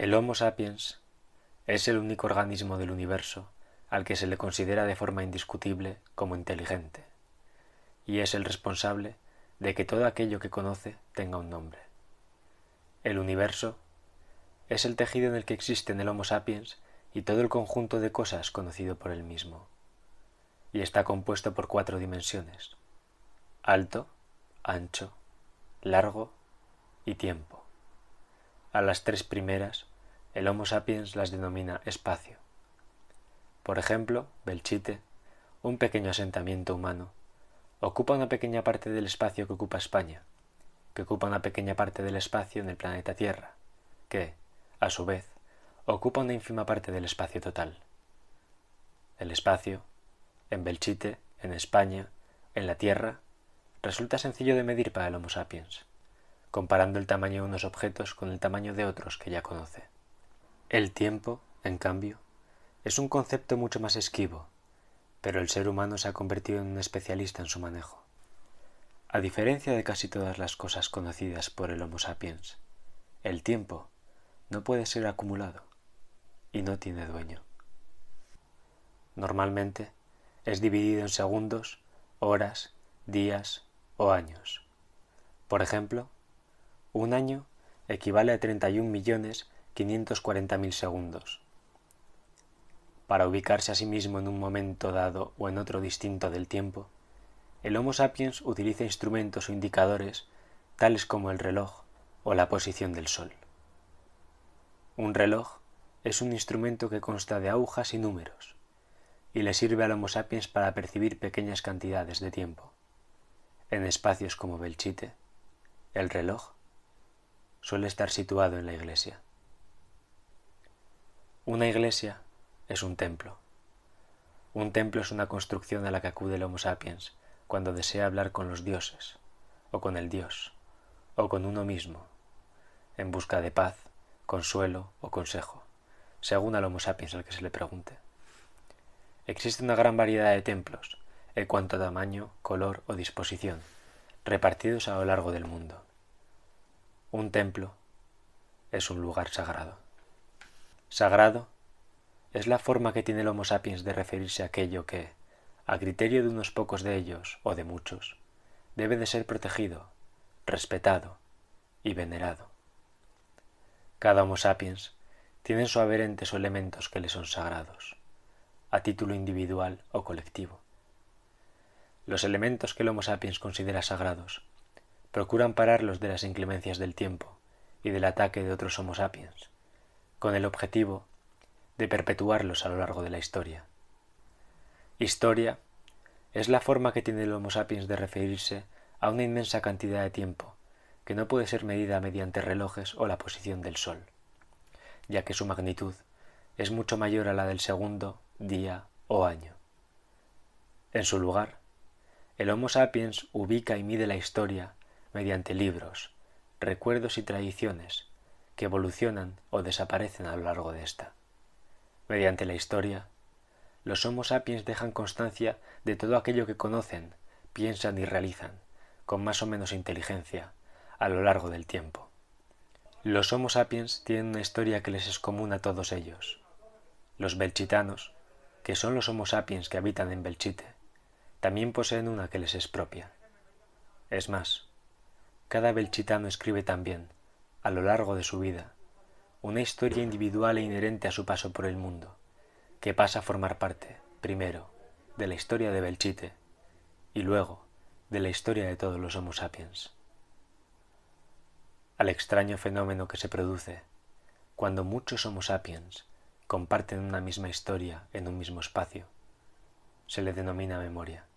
El Homo sapiens es el único organismo del universo al que se le considera de forma indiscutible como inteligente, y es el responsable de que todo aquello que conoce tenga un nombre. El universo es el tejido en el que existen el Homo sapiens y todo el conjunto de cosas conocido por él mismo, y está compuesto por cuatro dimensiones, alto, ancho, largo y tiempo. A las tres primeras el Homo sapiens las denomina espacio. Por ejemplo, Belchite, un pequeño asentamiento humano, ocupa una pequeña parte del espacio que ocupa España, que ocupa una pequeña parte del espacio en el planeta Tierra, que, a su vez, ocupa una ínfima parte del espacio total. El espacio, en Belchite, en España, en la Tierra, resulta sencillo de medir para el Homo sapiens, comparando el tamaño de unos objetos con el tamaño de otros que ya conoce. El tiempo, en cambio, es un concepto mucho más esquivo, pero el ser humano se ha convertido en un especialista en su manejo. A diferencia de casi todas las cosas conocidas por el Homo sapiens, el tiempo no puede ser acumulado y no tiene dueño. Normalmente es dividido en segundos, horas, días o años. Por ejemplo, un año equivale a 31 millones 540.000 segundos. Para ubicarse a sí mismo en un momento dado o en otro distinto del tiempo, el Homo sapiens utiliza instrumentos o indicadores tales como el reloj o la posición del sol. Un reloj es un instrumento que consta de agujas y números, y le sirve al Homo sapiens para percibir pequeñas cantidades de tiempo. En espacios como Belchite, el reloj suele estar situado en la iglesia. Una iglesia es un templo. Un templo es una construcción a la que acude el Homo sapiens cuando desea hablar con los dioses, o con el Dios, o con uno mismo, en busca de paz, consuelo o consejo, según al Homo sapiens al que se le pregunte. Existe una gran variedad de templos, en cuanto a tamaño, color o disposición, repartidos a lo largo del mundo. Un templo es un lugar sagrado. Sagrado es la forma que tiene el Homo sapiens de referirse a aquello que, a criterio de unos pocos de ellos o de muchos, debe de ser protegido, respetado y venerado. Cada Homo sapiens tiene su haber o elementos que le son sagrados, a título individual o colectivo. Los elementos que el Homo sapiens considera sagrados procuran pararlos de las inclemencias del tiempo y del ataque de otros Homo sapiens con el objetivo de perpetuarlos a lo largo de la historia. Historia es la forma que tiene el Homo sapiens de referirse a una inmensa cantidad de tiempo que no puede ser medida mediante relojes o la posición del Sol, ya que su magnitud es mucho mayor a la del segundo, día o año. En su lugar, el Homo sapiens ubica y mide la historia mediante libros, recuerdos y tradiciones, que evolucionan o desaparecen a lo largo de esta. Mediante la historia, los Homo sapiens dejan constancia de todo aquello que conocen, piensan y realizan, con más o menos inteligencia, a lo largo del tiempo. Los Homo sapiens tienen una historia que les es común a todos ellos. Los belchitanos, que son los Homo sapiens que habitan en Belchite, también poseen una que les es propia. Es más, cada belchitano escribe también, a lo largo de su vida, una historia individual e inherente a su paso por el mundo, que pasa a formar parte, primero, de la historia de Belchite y luego de la historia de todos los Homo sapiens. Al extraño fenómeno que se produce cuando muchos Homo sapiens comparten una misma historia en un mismo espacio, se le denomina memoria.